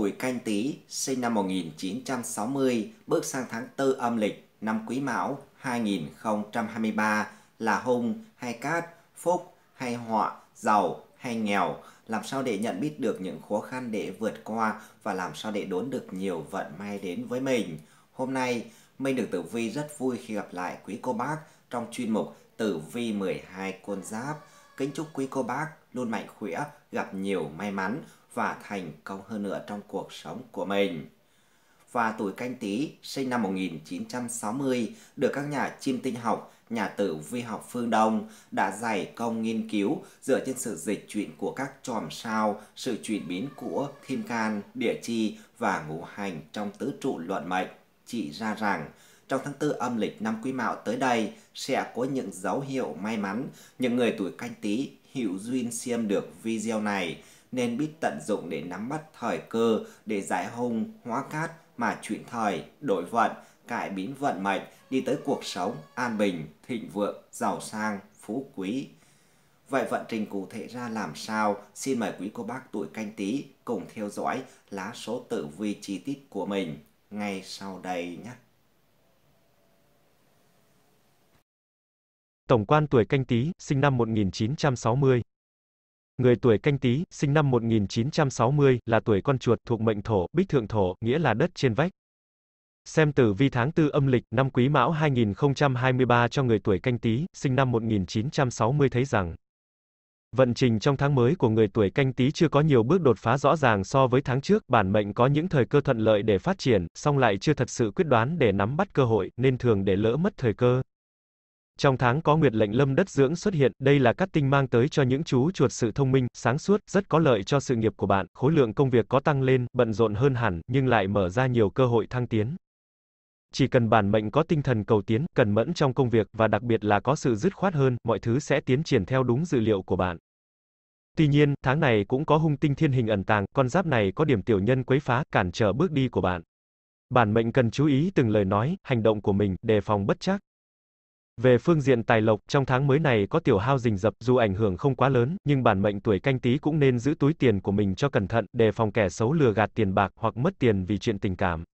tuổi canh tí, sinh năm 1960, bước sang tháng 4 âm lịch, năm quý mão 2023 là hung hay cát, phúc hay họa, giàu hay nghèo, làm sao để nhận biết được những khó khăn để vượt qua và làm sao để đốn được nhiều vận may đến với mình. Hôm nay, Minh được Tử Vi rất vui khi gặp lại quý cô bác trong chuyên mục Tử Vi 12 con giáp. Kính chúc quý cô bác luôn mạnh khỏe, gặp nhiều may mắn và thành công hơn nữa trong cuộc sống của mình. Và tuổi canh tí sinh năm 1960 được các nhà chiêm tinh học, nhà tử vi học phương Đông đã dày công nghiên cứu dựa trên sự dịch chuyển của các chòm sao, sự chuyển biến của thiên can, địa chi và ngũ hành trong tứ trụ luận mệnh, chỉ ra rằng trong tháng 4 âm lịch năm Quý Mão tới đây sẽ có những dấu hiệu may mắn. Những người tuổi canh tí hữu duyên xem được video này nên biết tận dụng để nắm bắt thời cơ để giải hung, hóa cát mà chuyển thời, đổi vận, cải biến vận mệnh đi tới cuộc sống an bình, thịnh vượng, giàu sang, phú quý. Vậy vận trình cụ thể ra làm sao? Xin mời quý cô bác tuổi canh tí cùng theo dõi lá số tử vi chi tiết của mình ngay sau đây nhé. Tổng quan tuổi canh tí, sinh năm 1960. Người tuổi canh tí, sinh năm 1960, là tuổi con chuột thuộc mệnh thổ, bích thượng thổ, nghĩa là đất trên vách. Xem tử vi tháng tư âm lịch, năm quý mão 2023 cho người tuổi canh tí, sinh năm 1960 thấy rằng, Vận trình trong tháng mới của người tuổi canh tí chưa có nhiều bước đột phá rõ ràng so với tháng trước, bản mệnh có những thời cơ thuận lợi để phát triển, song lại chưa thật sự quyết đoán để nắm bắt cơ hội, nên thường để lỡ mất thời cơ. Trong tháng có nguyệt lệnh lâm đất dưỡng xuất hiện, đây là cát tinh mang tới cho những chú chuột sự thông minh, sáng suốt, rất có lợi cho sự nghiệp của bạn, khối lượng công việc có tăng lên, bận rộn hơn hẳn, nhưng lại mở ra nhiều cơ hội thăng tiến. Chỉ cần bản mệnh có tinh thần cầu tiến, cần mẫn trong công việc và đặc biệt là có sự dứt khoát hơn, mọi thứ sẽ tiến triển theo đúng dự liệu của bạn. Tuy nhiên, tháng này cũng có hung tinh thiên hình ẩn tàng, con giáp này có điểm tiểu nhân quấy phá, cản trở bước đi của bạn. Bản mệnh cần chú ý từng lời nói, hành động của mình, đề phòng bất chắc. Về phương diện tài lộc, trong tháng mới này có tiểu hao rình rập, dù ảnh hưởng không quá lớn, nhưng bản mệnh tuổi canh tí cũng nên giữ túi tiền của mình cho cẩn thận, đề phòng kẻ xấu lừa gạt tiền bạc hoặc mất tiền vì chuyện tình cảm.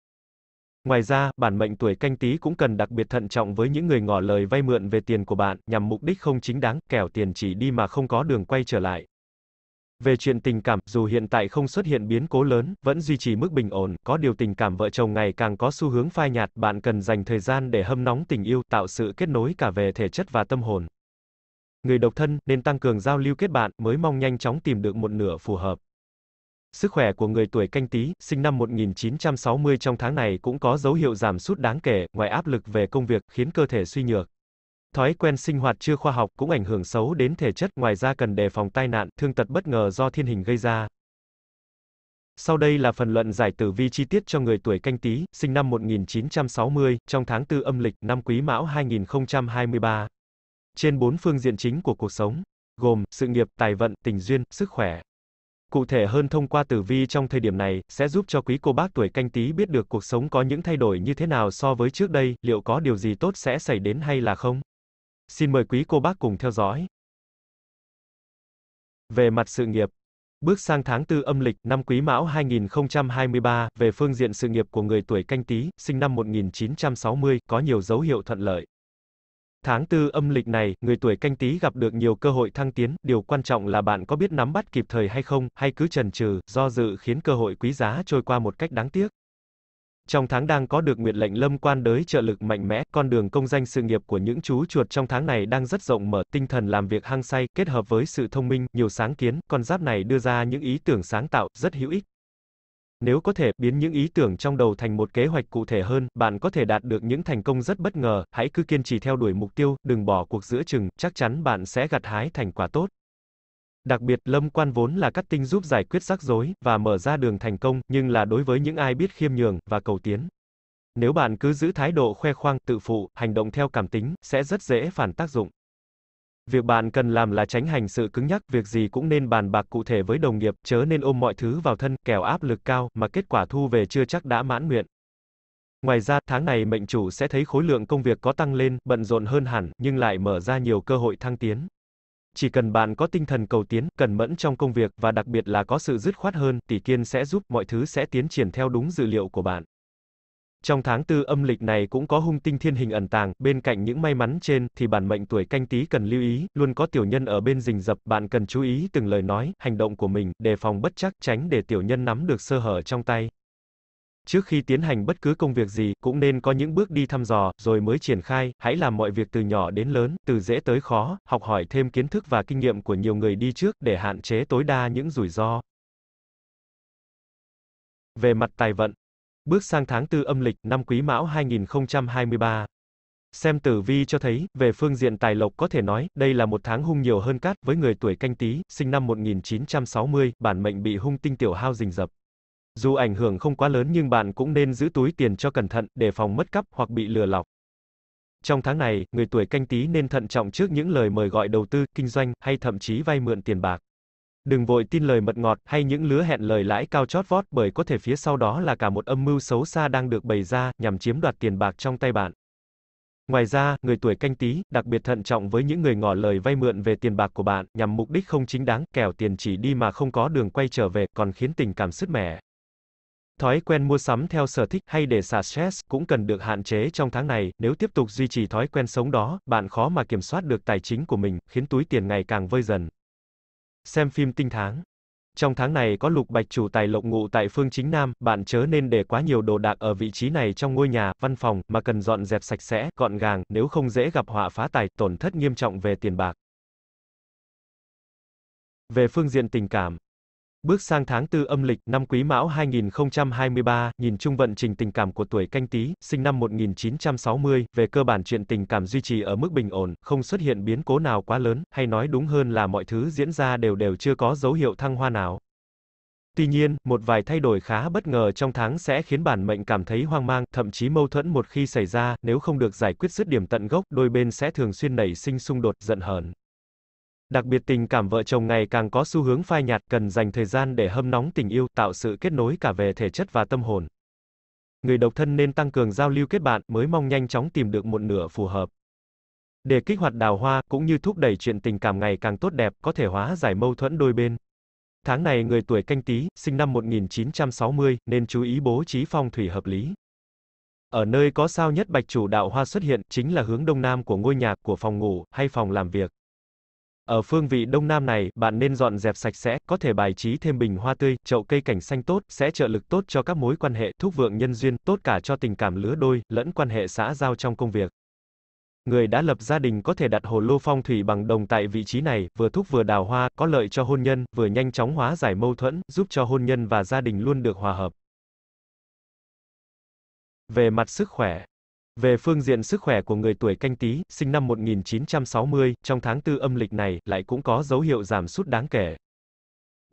Ngoài ra, bản mệnh tuổi canh tí cũng cần đặc biệt thận trọng với những người ngỏ lời vay mượn về tiền của bạn, nhằm mục đích không chính đáng, kẻo tiền chỉ đi mà không có đường quay trở lại. Về chuyện tình cảm, dù hiện tại không xuất hiện biến cố lớn, vẫn duy trì mức bình ổn, có điều tình cảm vợ chồng ngày càng có xu hướng phai nhạt, bạn cần dành thời gian để hâm nóng tình yêu, tạo sự kết nối cả về thể chất và tâm hồn. Người độc thân nên tăng cường giao lưu kết bạn, mới mong nhanh chóng tìm được một nửa phù hợp. Sức khỏe của người tuổi canh tí, sinh năm 1960 trong tháng này cũng có dấu hiệu giảm sút đáng kể, ngoài áp lực về công việc khiến cơ thể suy nhược thói quen sinh hoạt chưa khoa học cũng ảnh hưởng xấu đến thể chất, ngoài ra cần đề phòng tai nạn, thương tật bất ngờ do thiên hình gây ra. Sau đây là phần luận giải tử vi chi tiết cho người tuổi canh tí, sinh năm 1960, trong tháng 4 âm lịch, năm quý mão 2023. Trên bốn phương diện chính của cuộc sống, gồm sự nghiệp, tài vận, tình duyên, sức khỏe. Cụ thể hơn thông qua tử vi trong thời điểm này, sẽ giúp cho quý cô bác tuổi canh tí biết được cuộc sống có những thay đổi như thế nào so với trước đây, liệu có điều gì tốt sẽ xảy đến hay là không. Xin mời quý cô bác cùng theo dõi. Về mặt sự nghiệp, bước sang tháng 4 âm lịch năm Quý Mão 2023, về phương diện sự nghiệp của người tuổi Canh Tý, sinh năm 1960, có nhiều dấu hiệu thuận lợi. Tháng 4 âm lịch này, người tuổi Canh Tý gặp được nhiều cơ hội thăng tiến, điều quan trọng là bạn có biết nắm bắt kịp thời hay không, hay cứ chần chừ, do dự khiến cơ hội quý giá trôi qua một cách đáng tiếc. Trong tháng đang có được nguyệt lệnh lâm quan đới trợ lực mạnh mẽ, con đường công danh sự nghiệp của những chú chuột trong tháng này đang rất rộng mở, tinh thần làm việc hăng say, kết hợp với sự thông minh, nhiều sáng kiến, con giáp này đưa ra những ý tưởng sáng tạo, rất hữu ích. Nếu có thể biến những ý tưởng trong đầu thành một kế hoạch cụ thể hơn, bạn có thể đạt được những thành công rất bất ngờ, hãy cứ kiên trì theo đuổi mục tiêu, đừng bỏ cuộc giữa chừng, chắc chắn bạn sẽ gặt hái thành quả tốt. Đặc biệt, Lâm Quan vốn là cắt tinh giúp giải quyết rắc rối và mở ra đường thành công, nhưng là đối với những ai biết khiêm nhường và cầu tiến. Nếu bạn cứ giữ thái độ khoe khoang, tự phụ, hành động theo cảm tính, sẽ rất dễ phản tác dụng. Việc bạn cần làm là tránh hành sự cứng nhắc, việc gì cũng nên bàn bạc cụ thể với đồng nghiệp, chớ nên ôm mọi thứ vào thân, kẻo áp lực cao, mà kết quả thu về chưa chắc đã mãn nguyện. Ngoài ra, tháng này mệnh chủ sẽ thấy khối lượng công việc có tăng lên, bận rộn hơn hẳn, nhưng lại mở ra nhiều cơ hội thăng tiến. Chỉ cần bạn có tinh thần cầu tiến, cần mẫn trong công việc và đặc biệt là có sự dứt khoát hơn, tỷ kiên sẽ giúp mọi thứ sẽ tiến triển theo đúng dự liệu của bạn. Trong tháng tư âm lịch này cũng có hung tinh thiên hình ẩn tàng, bên cạnh những may mắn trên thì bản mệnh tuổi canh tí cần lưu ý, luôn có tiểu nhân ở bên rình rập, bạn cần chú ý từng lời nói, hành động của mình, đề phòng bất chắc, tránh để tiểu nhân nắm được sơ hở trong tay. Trước khi tiến hành bất cứ công việc gì, cũng nên có những bước đi thăm dò, rồi mới triển khai, hãy làm mọi việc từ nhỏ đến lớn, từ dễ tới khó, học hỏi thêm kiến thức và kinh nghiệm của nhiều người đi trước để hạn chế tối đa những rủi ro. Về mặt tài vận, bước sang tháng Tư âm lịch, năm Quý Mão 2023. Xem tử vi cho thấy, về phương diện tài lộc có thể nói, đây là một tháng hung nhiều hơn cát, với người tuổi canh tí, sinh năm 1960, bản mệnh bị hung tinh tiểu hao rình rập. Dù ảnh hưởng không quá lớn nhưng bạn cũng nên giữ túi tiền cho cẩn thận để phòng mất cắp hoặc bị lừa lọc. Trong tháng này, người tuổi canh tí nên thận trọng trước những lời mời gọi đầu tư, kinh doanh hay thậm chí vay mượn tiền bạc. Đừng vội tin lời mật ngọt hay những lứa hẹn lời lãi cao chót vót bởi có thể phía sau đó là cả một âm mưu xấu xa đang được bày ra nhằm chiếm đoạt tiền bạc trong tay bạn. Ngoài ra, người tuổi canh tí đặc biệt thận trọng với những người ngỏ lời vay mượn về tiền bạc của bạn nhằm mục đích không chính đáng, kẻo tiền chỉ đi mà không có đường quay trở về, còn khiến tình cảm sứt mẻ. Thói quen mua sắm theo sở thích hay để xả stress cũng cần được hạn chế trong tháng này, nếu tiếp tục duy trì thói quen sống đó, bạn khó mà kiểm soát được tài chính của mình, khiến túi tiền ngày càng vơi dần. Xem phim tinh tháng trong tháng này có lục bạch chủ tài lộc ngụ tại phương chính nam, bạn chớ nên để quá nhiều đồ đạc ở vị trí này trong ngôi nhà, văn phòng, mà cần dọn dẹp sạch sẽ, gọn gàng, nếu không dễ gặp họa phá tài, tổn thất nghiêm trọng về tiền bạc. Về phương diện tình cảm, Bước sang tháng 4 âm lịch, năm Quý Mão 2023, nhìn chung vận trình tình cảm của tuổi canh Tý sinh năm 1960, về cơ bản chuyện tình cảm duy trì ở mức bình ổn, không xuất hiện biến cố nào quá lớn, hay nói đúng hơn là mọi thứ diễn ra đều đều chưa có dấu hiệu thăng hoa nào. Tuy nhiên, một vài thay đổi khá bất ngờ trong tháng sẽ khiến bản mệnh cảm thấy hoang mang, thậm chí mâu thuẫn một khi xảy ra, nếu không được giải quyết dứt điểm tận gốc, đôi bên sẽ thường xuyên nảy sinh xung đột, giận hờn. Đặc biệt tình cảm vợ chồng ngày càng có xu hướng phai nhạt, cần dành thời gian để hâm nóng tình yêu, tạo sự kết nối cả về thể chất và tâm hồn. Người độc thân nên tăng cường giao lưu kết bạn, mới mong nhanh chóng tìm được một nửa phù hợp. Để kích hoạt đào hoa cũng như thúc đẩy chuyện tình cảm ngày càng tốt đẹp, có thể hóa giải mâu thuẫn đôi bên. Tháng này người tuổi canh tí, sinh năm 1960, nên chú ý bố trí phong thủy hợp lý. Ở nơi có sao nhất bạch chủ đạo hoa xuất hiện, chính là hướng đông nam của ngôi nhà, của phòng ngủ, hay phòng làm việc. Ở phương vị đông nam này, bạn nên dọn dẹp sạch sẽ, có thể bài trí thêm bình hoa tươi, chậu cây cảnh xanh tốt, sẽ trợ lực tốt cho các mối quan hệ, thúc vượng nhân duyên, tốt cả cho tình cảm lứa đôi, lẫn quan hệ xã giao trong công việc. Người đã lập gia đình có thể đặt hồ lô phong thủy bằng đồng tại vị trí này, vừa thúc vừa đào hoa, có lợi cho hôn nhân, vừa nhanh chóng hóa giải mâu thuẫn, giúp cho hôn nhân và gia đình luôn được hòa hợp. Về mặt sức khỏe, về phương diện sức khỏe của người tuổi canh tí, sinh năm 1960, trong tháng 4 âm lịch này, lại cũng có dấu hiệu giảm sút đáng kể.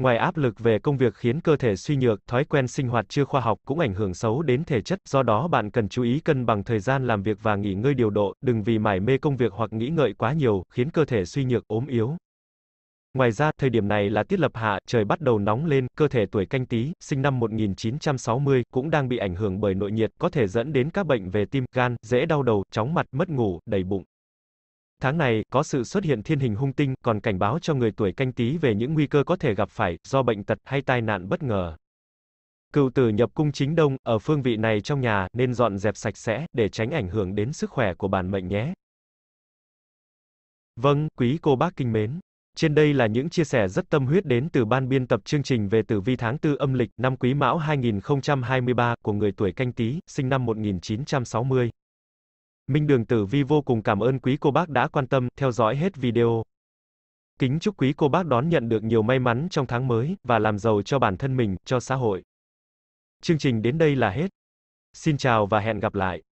Ngoài áp lực về công việc khiến cơ thể suy nhược, thói quen sinh hoạt chưa khoa học cũng ảnh hưởng xấu đến thể chất, do đó bạn cần chú ý cân bằng thời gian làm việc và nghỉ ngơi điều độ, đừng vì mải mê công việc hoặc nghĩ ngợi quá nhiều, khiến cơ thể suy nhược ốm yếu. Ngoài ra, thời điểm này là tiết lập hạ, trời bắt đầu nóng lên, cơ thể tuổi canh tí, sinh năm 1960, cũng đang bị ảnh hưởng bởi nội nhiệt, có thể dẫn đến các bệnh về tim, gan, dễ đau đầu, chóng mặt, mất ngủ, đầy bụng. Tháng này, có sự xuất hiện thiên hình hung tinh, còn cảnh báo cho người tuổi canh tí về những nguy cơ có thể gặp phải, do bệnh tật hay tai nạn bất ngờ. Cựu tử nhập cung chính đông, ở phương vị này trong nhà, nên dọn dẹp sạch sẽ, để tránh ảnh hưởng đến sức khỏe của bản mệnh nhé. Vâng, quý cô bác kinh mến. Trên đây là những chia sẻ rất tâm huyết đến từ ban biên tập chương trình về tử vi tháng 4 âm lịch năm Quý Mão 2023 của người tuổi Canh Tý, sinh năm 1960. Minh Đường Tử Vi vô cùng cảm ơn quý cô bác đã quan tâm, theo dõi hết video. Kính chúc quý cô bác đón nhận được nhiều may mắn trong tháng mới, và làm giàu cho bản thân mình, cho xã hội. Chương trình đến đây là hết. Xin chào và hẹn gặp lại.